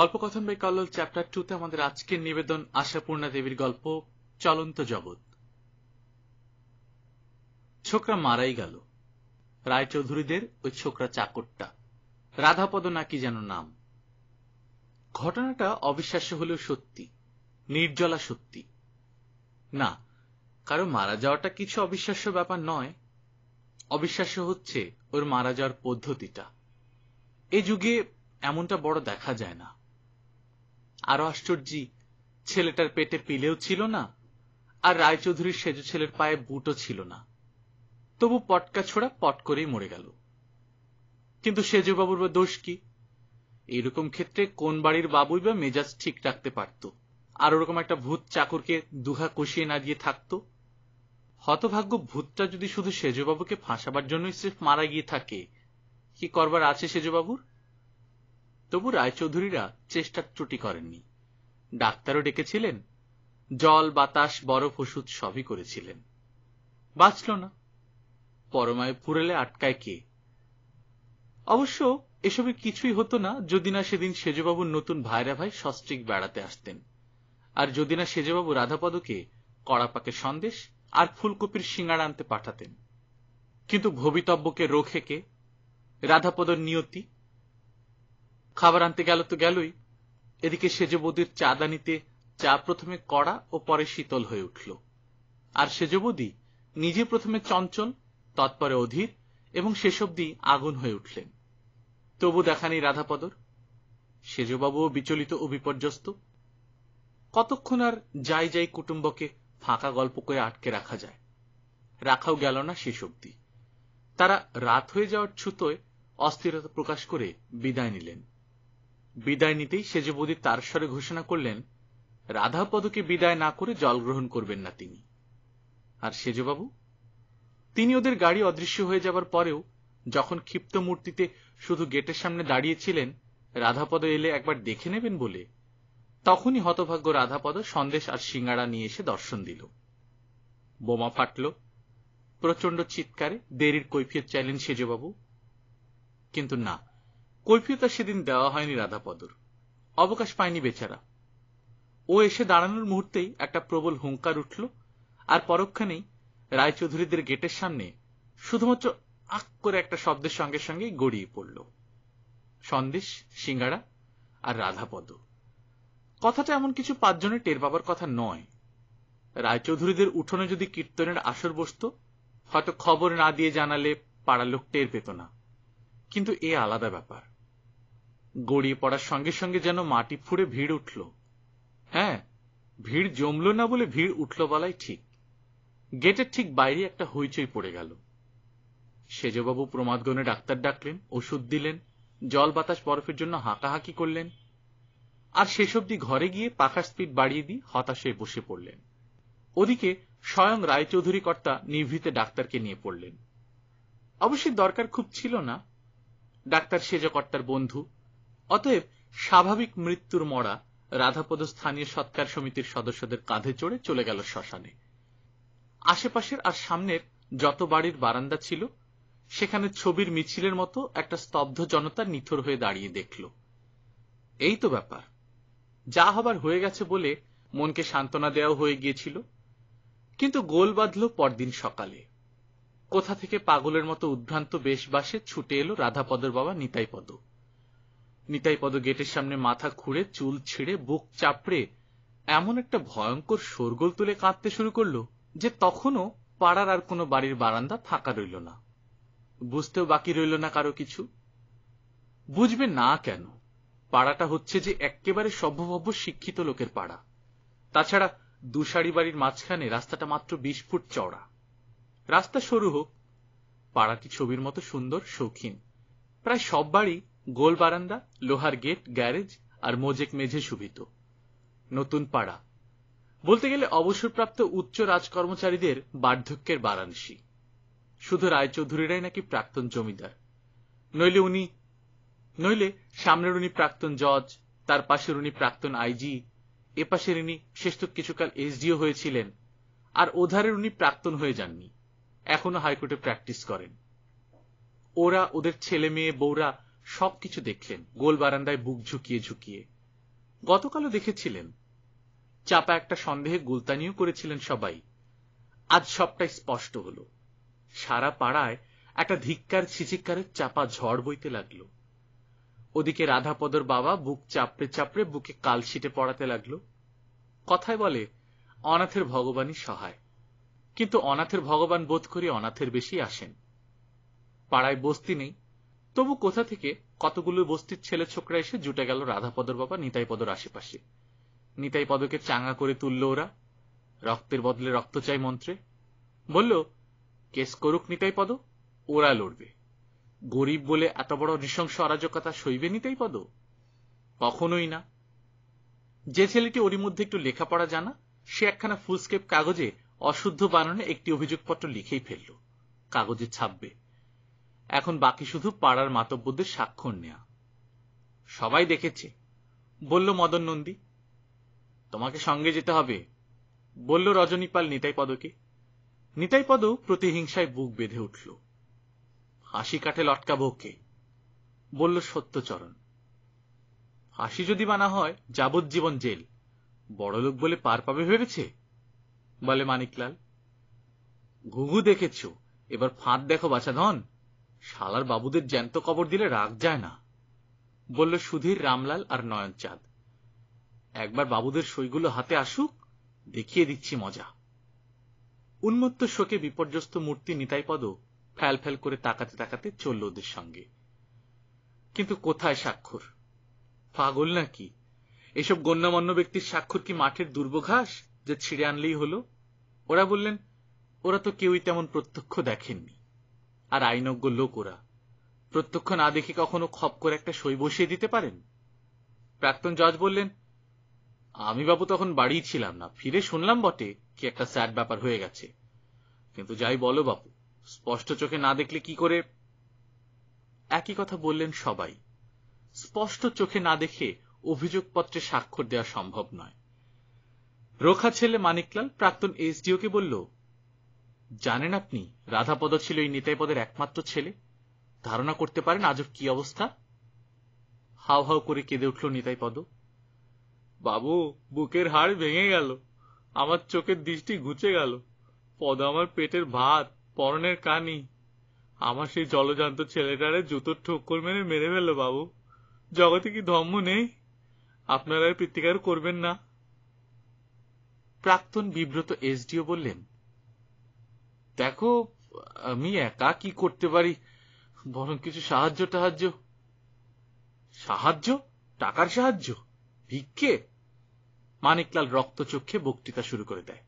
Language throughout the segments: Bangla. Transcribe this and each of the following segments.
গল্প কথন বাই কাল চ্যাপ্টার টুতে আমাদের আজকের নিবেদন আশাপূর্ণা দেবীর গল্প চলন্ত জগৎ ছোকরা মারাই গেল রায়চৌধুরীদের ওই ছোকরা চাকরটা রাধাপদ নাকি যেন নাম ঘটনাটা অবিশ্বাস্য হলেও সত্যি নির্জলা সত্যি না কারো মারা যাওয়াটা কিছু অবিশ্বাস্য ব্যাপার নয় অবিশ্বাস্য হচ্ছে ওর মারা যাওয়ার পদ্ধতিটা এ যুগে এমনটা বড় দেখা যায় না আরো আশ্চর্যি ছেলেটার পেটে পিলেও ছিল না আর রায়চৌধুরীর সেজ ছেলের পায়ে বুটও ছিল না তবু পটকা ছোড়া পট করেই মরে গেল কিন্তু সেজুবাবুর বা দোষ কি এরকম ক্ষেত্রে কোন বাড়ির বাবুই বা মেজাজ ঠিক রাখতে পারত আর ওরকম একটা ভূত চাকরকে দুহা কষিয়ে না দিয়ে থাকতো হতভাগ্য ভূতটা যদি শুধু সেজবাবুকে ফাঁসাবার জন্যই সিফ মারা গিয়ে থাকে কি করবার আছে সেজবাবুর তবু রায়চৌধুরীরা চেষ্টার ত্রুটি করেননি ডাক্তারও ডেকেছিলেন জল বাতাস বরফ ওষুধ সবই করেছিলেন বাঁচল না পরমায় পুরেলে আটকায় কে অবশ্য এসবে কিছুই হতো না যদি না সেদিন সেজবাবুর নতুন ভাইরা ভাই সস্ত্রিক বেড়াতে আসতেন আর যদি না সেজবাবু রাধাপদকে কড়াপাকে সন্দেশ আর ফুলকপির সিঙাড় আনতে পাঠাতেন কিন্তু ভবিতব্যকে রোখেকে রাধাপদর নিয়তি খাবার আনতে গেল তো গেলই এদিকে সেজ বৌদির চাঁদা নিতে চা প্রথমে কড়া ও পরে শীতল হয়ে উঠল আর সেজ বৌদি নিজে প্রথমে চঞ্চল তৎপরে অধীর এবং শেষ অবধি আগুন হয়ে উঠলেন তবু দেখানি রাধাপদর সেজবাবুও বিচলিত ও বিপর্যস্ত কতক্ষণ আর যাই যাই কুটুম্বকে ফাঁকা গল্প করে আটকে রাখা যায় রাখাও গেল না শেষ অবধি তারা রাত হয়ে যাওয়ার ছুতোয় অস্থিরতা প্রকাশ করে বিদায় নিলেন বিদায় নিতেই সেজবদি তার স্বরে ঘোষণা করলেন রাধাপদকে বিদায় না করে জল গ্রহণ করবেন না তিনি আর সেজবাবু তিনি ওদের গাড়ি অদৃশ্য হয়ে যাবার পরেও যখন ক্ষিপ্ত মূর্তিতে শুধু গেটের সামনে দাঁড়িয়েছিলেন রাধাপদ এলে একবার দেখে নেবেন বলে তখনই হতভাগ্য রাধাপদ সন্দেশ আর সিঙ্গাড়া নিয়ে এসে দর্শন দিল বোমা ফাটল প্রচন্ড চিৎকারে দেরির কৈফিয়ত চাইলেন সেজবাবু কিন্তু না কৈফিয়তা সেদিন দেওয়া হয়নি রাধাপদর অবকাশ পায়নি বেচারা ও এসে দাঁড়ানোর মুহূর্তেই একটা প্রবল হুঙ্কার উঠল আর পরক্ষণেই রায়চৌধুরীদের গেটের সামনে শুধুমাত্র আক করে একটা শব্দের সঙ্গে সঙ্গে গড়িয়ে পড়ল সন্দেশ সিঙ্গারা আর রাধাপদ কথাটা এমন কিছু পাঁচজনে টের পাবার কথা নয় রায়চৌধুরীদের উঠোনে যদি কীর্তনের আসর বসত হয়তো খবর না দিয়ে জানালে পাড়ার লোক টের পেত না কিন্তু এ আলাদা ব্যাপার গড়িয়ে পড়ার সঙ্গে সঙ্গে যেন মাটি ফুড়ে ভিড় উঠল হ্যাঁ ভিড় জমল না বলে ভিড় উঠল বলাই ঠিক গেটের ঠিক বাইরে একটা হইচই পড়ে গেল সেজবাবু প্রমাদগণে ডাক্তার ডাকলেন ওষুধ দিলেন জল বাতাস বরফের জন্য হাঁকাহাঁকি করলেন আর শেষ অবধি ঘরে গিয়ে পাখার স্পিড বাড়িয়ে দিয়ে হতাশায় বসে পড়লেন ওদিকে স্বয়ং রায়চৌধুরী কর্তা নিভৃতে ডাক্তারকে নিয়ে পড়লেন অবশ্যই দরকার খুব ছিল না ডাক্তার সেজকর্তার বন্ধু অতএব স্বাভাবিক মৃত্যুর মরা রাধাপদ স্থানীয় সৎকার সমিতির সদস্যদের কাঁধে চড়ে চলে গেল শ্মশানে আশেপাশের আর সামনের যত বাড়ির বারান্দা ছিল সেখানে ছবির মিছিলের মতো একটা স্তব্ধ জনতা নিথর হয়ে দাঁড়িয়ে দেখল এই তো ব্যাপার যা হবার হয়ে গেছে বলে মনকে সান্ত্বনা দেওয়া হয়ে গিয়েছিল কিন্তু গোল বাঁধল পরদিন সকালে কোথা থেকে পাগলের মতো উদ্ভ্রান্ত বেশবাসে ছুটে এলো রাধাপদর বাবা নিতাইপদ নিতাইপদ গেটের সামনে মাথা খুঁড়ে চুল ছিঁড়ে বুক চাপড়ে এমন একটা ভয়ঙ্কর শোরগোল তুলে কাঁদতে শুরু করল যে তখনও পাড়ার আর কোনো বাড়ির বারান্দা ফাঁকা রইল না বুঝতেও বাকি রইল না কারো কিছু বুঝবে না কেন পাড়াটা হচ্ছে যে একেবারে সভ্যভব্য শিক্ষিত লোকের পাড়া তাছাড়া দুশাড়ি বাড়ির মাঝখানে রাস্তাটা মাত্র বিশ ফুট চওড়া রাস্তা সরু হোক পাড়াটি ছবির মতো সুন্দর শৌখিন প্রায় সব বাড়ি গোল বারান্দা লোহার গেট গ্যারেজ আর মোজেক মেঝে শোভিত নতুন পাড়া বলতে গেলে অবসরপ্রাপ্ত উচ্চ রাজকর্মচারীদের বার্ধক্যের বারাণসী শুধু রায়চৌধুরীরাই নাকি প্রাক্তন জমিদার নইলে উনি নইলে সামনের উনি প্রাক্তন জজ তার পাশের উনি প্রাক্তন আইজি এ পাশের ইনি তো কিছুকাল এসডিও হয়েছিলেন আর ওধারের উনি প্রাক্তন হয়ে যাননি এখনো হাইকোর্টে প্র্যাকটিস করেন ওরা ওদের ছেলে মেয়ে বউরা সবকিছু দেখলেন গোল বারান্দায় বুক ঝুঁকিয়ে ঝুঁকিয়ে গতকালও দেখেছিলেন চাপা একটা সন্দেহে গুলতানিও করেছিলেন সবাই আজ সবটাই স্পষ্ট হল সারা পাড়ায় একটা ধিক্কার ছিচিকারের চাপা ঝড় বইতে লাগল ওদিকে রাধাপদর বাবা বুক চাপড়ে চাপড়ে বুকে কাল কালশিটে পড়াতে লাগল কথায় বলে অনাথের ভগবানই সহায় কিন্তু অনাথের ভগবান বোধ করি অনাথের বেশি আসেন পাড়ায় বস্তি নেই তবু কোথা থেকে কতগুলো বস্তির ছেলে ছোকরা এসে জুটে গেল রাধাপদর বাবা নিতাই পদর আশেপাশে নিতাই পদকে চাঙা করে তুলল ওরা রক্তের বদলে রক্ত চাই মন্ত্রে বলল কেস করুক নিতাই পদ ওরা লড়বে গরিব বলে এত বড় নৃশংস অরাজকতা সইবে নিতাই পদ কখনোই না যে ছেলেটি ওরই মধ্যে একটু লেখাপড়া জানা সে একখানা ফুলস্কেপ কাগজে অশুদ্ধ বানানে একটি অভিযোগপত্র লিখেই ফেলল কাগজে ছাপবে এখন বাকি শুধু পাড়ার মাতব্যদের স্বাক্ষর নেয়া সবাই দেখেছে বলল মদন নন্দী তোমাকে সঙ্গে যেতে হবে বলল রজনীপাল নিতাই পদকে নিতাই পদ প্রতিহিংসায় বুক বেঁধে উঠল হাসি কাটে লটকা বউকে বলল সত্যচরণ হাসি যদি বানা হয় যাবজ্জীবন জেল বড়লোক বলে পার পাবে ভেবেছে বলে মানিকলাল ঘুঘু দেখেছ এবার ফাঁদ দেখো বাছাধন শালার বাবুদের জ্যান্ত কবর দিলে রাগ যায় না বলল সুধীর রামলাল আর নয়নচাঁদ একবার বাবুদের সইগুলো হাতে আসুক দেখিয়ে দিচ্ছি মজা উন্মত্ত শোকে বিপর্যস্ত মূর্তি নিতাইপদ ফ্যাল ফ্যাল করে তাকাতে তাকাতে চলল ওদের সঙ্গে কিন্তু কোথায় স্বাক্ষর পাগল নাকি এসব গণ্যমান্য ব্যক্তির স্বাক্ষর কি মাঠের দুর্বঘাস যা ছিঁড়ে আনলেই হলো ওরা বললেন ওরা তো কেউই তেমন প্রত্যক্ষ দেখেননি আর আইনজ্ঞ লোক ওরা প্রত্যক্ষ না দেখে কখনো খপ করে একটা সই বসিয়ে দিতে পারেন প্রাক্তন জজ বললেন আমি বাবু তখন বাড়ি ছিলাম না ফিরে শুনলাম বটে কি একটা স্যাড ব্যাপার হয়ে গেছে কিন্তু যাই বলো বাবু স্পষ্ট চোখে না দেখলে কি করে একই কথা বললেন সবাই স্পষ্ট চোখে না দেখে অভিযোগপত্রে স্বাক্ষর দেওয়া সম্ভব নয় রোখা ছেলে মানিকলাল প্রাক্তন এসডিওকে বলল জানেন আপনি রাধাপদ ছিল এই নিতাইপদের একমাত্র ছেলে ধারণা করতে পারেন আজব কি অবস্থা হাও হাও করে কেঁদে উঠল নিতাইপদ বাবু বুকের হাড় ভেঙে গেল আমার চোখের দৃষ্টি ঘুচে গেল পদ আমার পেটের ভাত পরনের কানি আমার সেই জলজান্ত ছেলেটারে জুতোর ঠোকর মেরে মেরে ফেললো বাবু জগতে কি ধম্ম নেই আপনারা প্রীতিকার করবেন না প্রাক্তন বিব্রত এসডিও বললেন দেখো আমি একা কি করতে পারি বরং কিছু সাহায্য টাহায্য সাহায্য টাকার সাহায্য ভিক্ষে মানিকলাল রক্তচক্ষে বক্তৃতা শুরু করে দেয়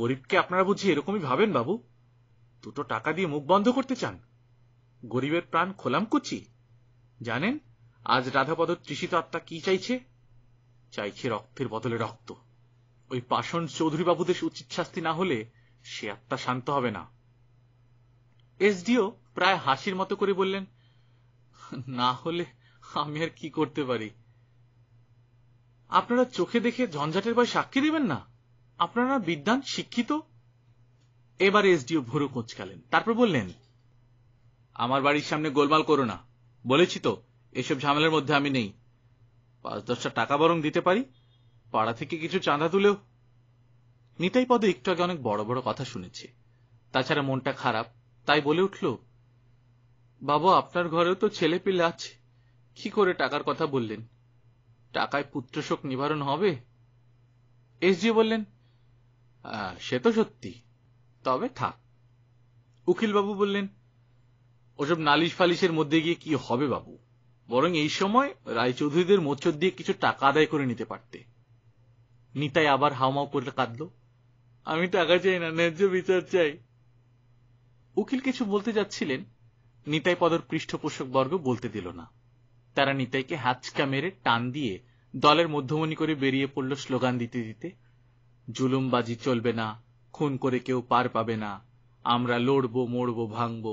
গরিবকে আপনারা বুঝি এরকমই ভাবেন বাবু দুটো টাকা দিয়ে মুখ বন্ধ করতে চান গরিবের প্রাণ খোলাম কুচি জানেন আজ রাধাপদ তৃষিত আত্মা কি চাইছে চাইছে রক্তের বদলে রক্ত ওই পাশন চৌধুরী বাবুদের উচিত শাস্তি না হলে সে আত্মা শান্ত হবে না এসডিও প্রায় হাসির মতো করে বললেন না হলে আমি আর কি করতে পারি আপনারা চোখে দেখে ঝঞ্ঝাটের ভয় সাক্ষী দেবেন না আপনারা বিদ্যান শিক্ষিত এবার এসডিও ভরু কোঁচকালেন তারপর বললেন আমার বাড়ির সামনে গোলমাল করো না বলেছি তো এসব ঝামেলার মধ্যে আমি নেই পাঁচ দশটা টাকা বরং দিতে পারি পাড়া থেকে কিছু চাঁদা তুলেও নিতাই পদে একটু আগে অনেক বড় বড় কথা শুনেছি তাছাড়া মনটা খারাপ তাই বলে উঠল বাবু আপনার ঘরেও তো ছেলে পেলে আছে কি করে টাকার কথা বললেন টাকায় পুত্রশোক নিবারণ হবে এসজি বললেন সে তো সত্যি তবে থাক উকিলবাবু বললেন ওসব নালিশ ফালিশের মধ্যে গিয়ে কি হবে বাবু বরং এই সময় রায়চৌধুরীদের মোচর দিয়ে কিছু টাকা আদায় করে নিতে পারতে নিতাই আবার হাওমাও করে কাঁদল আমি টাকা চাই না ন্যায্য বিচার চাই উকিল কিছু বলতে যাচ্ছিলেন নিতাই পদর পৃষ্ঠপোষক বর্গ বলতে দিল না তারা নিতাইকে হাঁচকা মেরে টান দিয়ে দলের মধ্যমণি করে বেরিয়ে পড়ল স্লোগান দিতে দিতে জুলুমবাজি চলবে না খুন করে কেউ পার পাবে না আমরা লড়ব মরব ভাঙব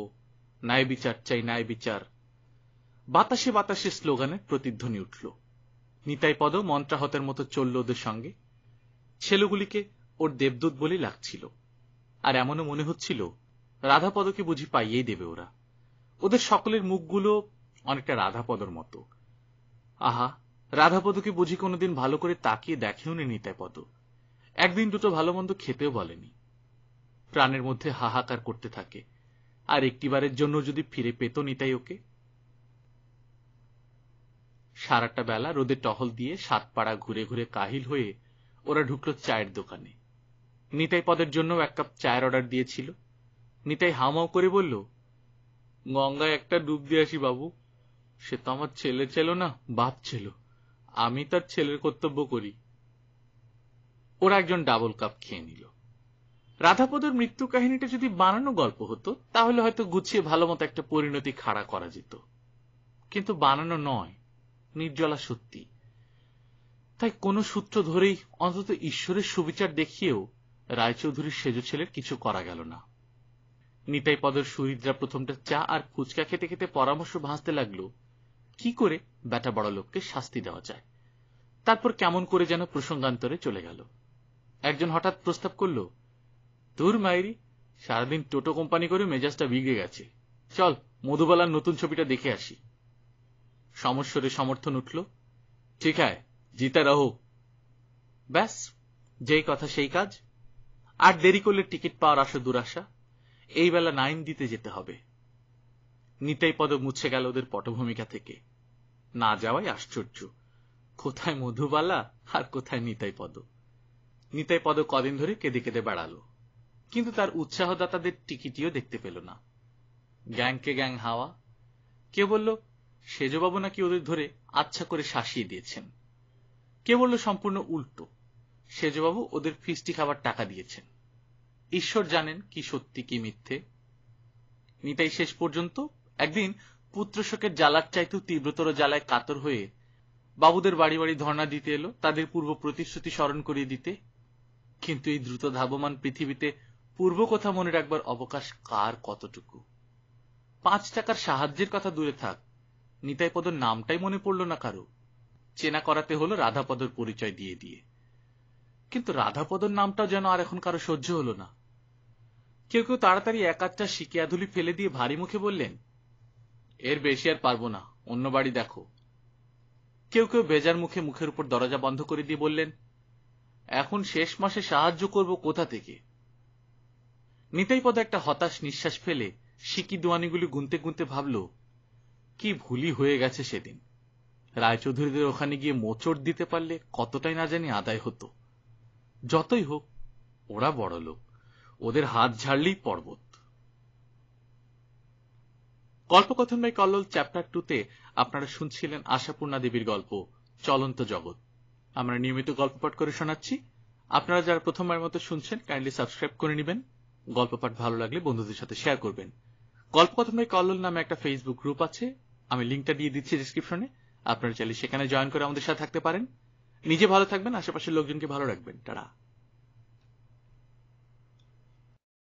ন্যায় বিচার চাই ন্যায় বিচার বাতাসে বাতাসে স্লোগানের প্রতিধ্বনি উঠল নিতাই পদ মন্ত্রাহতের মতো চলল ওদের সঙ্গে ছেলেগুলিকে ওর দেবদূত বলেই লাগছিল আর এমনও মনে হচ্ছিল রাধাপদকে বুঝি পাইয়েই দেবে ওরা ওদের সকলের মুখগুলো অনেকটা রাধাপদর মতো আহা রাধাপদকে বুঝি কোনোদিন ভালো করে তাকিয়ে দেখেও নি নিতাই পদ একদিন দুটো ভালো মন্দ খেতেও বলেনি প্রাণের মধ্যে হাহাকার করতে থাকে আর একটিবারের জন্য যদি ফিরে পেত নিতাই ওকে সারাটা বেলা রোদে টহল দিয়ে সাতপাড়া ঘুরে ঘুরে কাহিল হয়ে ওরা ঢুকল চায়ের দোকানে নিতাই পদের জন্য এক কাপ চায়ের অর্ডার দিয়েছিল নিতাই হামাও করে বলল গঙ্গায় একটা ডুব দিয়ে আসি বাবু সে তো আমার ছেলে ছিল না বাপ ছিল আমি তার ছেলের কর্তব্য করি ওরা একজন ডাবল কাপ খেয়ে নিল রাধাপদর মৃত্যু কাহিনীটা যদি বানানো গল্প হতো তাহলে হয়তো গুছিয়ে ভালো মতো একটা পরিণতি খাড়া করা যেত কিন্তু বানানো নয় নির্জলা সত্যি তাই কোনো সূত্র ধরেই অন্তত ঈশ্বরের সুবিচার দেখিয়েও রায়চৌধুরীর সেজ ছেলের কিছু করা গেল না নিতাই পদের সুরিদ্রা প্রথমটা চা আর ফুচকা খেতে খেতে পরামর্শ ভাঁজতে লাগল কি করে বেটা বড় লোককে শাস্তি দেওয়া যায় তারপর কেমন করে যেন প্রসঙ্গান্তরে চলে গেল একজন হঠাৎ প্রস্তাব করল তোর মায়েরি সারাদিন টোটো কোম্পানি করে মেজাজটা বিগড়ে গেছে চল মধুবালার নতুন ছবিটা দেখে আসি সমস্বরে সমর্থন উঠল ঠিক হ্যায় জিতা রাহো ব্যাস যেই কথা সেই কাজ আর দেরি করলে টিকিট পাওয়ার আশা দুরাশা এই বেলা নাইন দিতে যেতে হবে নিতাই পদ মুছে গেল ওদের পটভূমিকা থেকে না যাওয়াই আশ্চর্য কোথায় মধুবালা আর কোথায় নিতাই পদ নিতাই পদ কদিন ধরে কেঁদে কেঁদে বেড়ালো কিন্তু তার উৎসাহদাতাদের টিকিটিও দেখতে পেল না গ্যাংকে গ্যাং হাওয়া কে বলল সেজবাবু নাকি ওদের ধরে আচ্ছা করে শাসিয়ে দিয়েছেন কে বলল সম্পূর্ণ উল্টো সেজবাবু ওদের ফিস্টি খাবার টাকা দিয়েছেন ঈশ্বর জানেন কি সত্যি কি মিথ্যে নিতাই শেষ পর্যন্ত একদিন পুত্রশোকের জ্বালার চাইতেও তীব্রতর জ্বালায় কাতর হয়ে বাবুদের বাড়ি বাড়ি ধর্ণা দিতে এলো তাদের পূর্ব প্রতিশ্রুতি স্মরণ করিয়ে দিতে কিন্তু এই দ্রুত ধাবমান পৃথিবীতে পূর্ব কথা মনে রাখবার অবকাশ কার কতটুকু পাঁচ টাকার সাহায্যের কথা দূরে থাক নিতাইপদর নামটাই মনে পড়ল না কারো চেনা করাতে হলো রাধাপদর পরিচয় দিয়ে দিয়ে কিন্তু রাধাপদর নামটা যেন আর এখন কারো সহ্য হল না কেউ কেউ তাড়াতাড়ি এক আধটা শিকিয়াধুলি ফেলে দিয়ে ভারী মুখে বললেন এর বেশি আর পারব না অন্য বাড়ি দেখো কেউ কেউ বেজার মুখে মুখের উপর দরজা বন্ধ করে দিয়ে বললেন এখন শেষ মাসে সাহায্য করব কোথা থেকে নিতাই পদে একটা হতাশ নিঃশ্বাস ফেলে সিকি দোয়ানিগুলি গুনতে গুনতে ভাবল কি ভুলি হয়ে গেছে সেদিন রায়চৌধুরীদের ওখানে গিয়ে মোচড় দিতে পারলে কতটাই না জানি আদায় হতো যতই হোক ওরা বড় লোক ওদের হাত ঝাড়লেই পর্বত কল্পকথন বাই কল্লোল চ্যাপ্টার টুতে আপনারা শুনছিলেন আশাপূর্ণা দেবীর গল্প চলন্ত জগৎ আমরা নিয়মিত গল্প পাঠ করে শোনাচ্ছি আপনারা যারা প্রথমবার মতো শুনছেন কাইন্ডলি সাবস্ক্রাইব করে নেবেন গল্প পাঠ ভালো লাগলে বন্ধুদের সাথে শেয়ার করবেন কল্পকথন বাই কল্লোল নামে একটা ফেসবুক গ্রুপ আছে আমি লিঙ্কটা দিয়ে দিচ্ছি ডিসক্রিপশনে আপনারা চাইলে সেখানে জয়েন করে আমাদের সাথে থাকতে পারেন নিজে ভালো থাকবেন আশেপাশের লোকজনকে ভালো রাখবেন তারা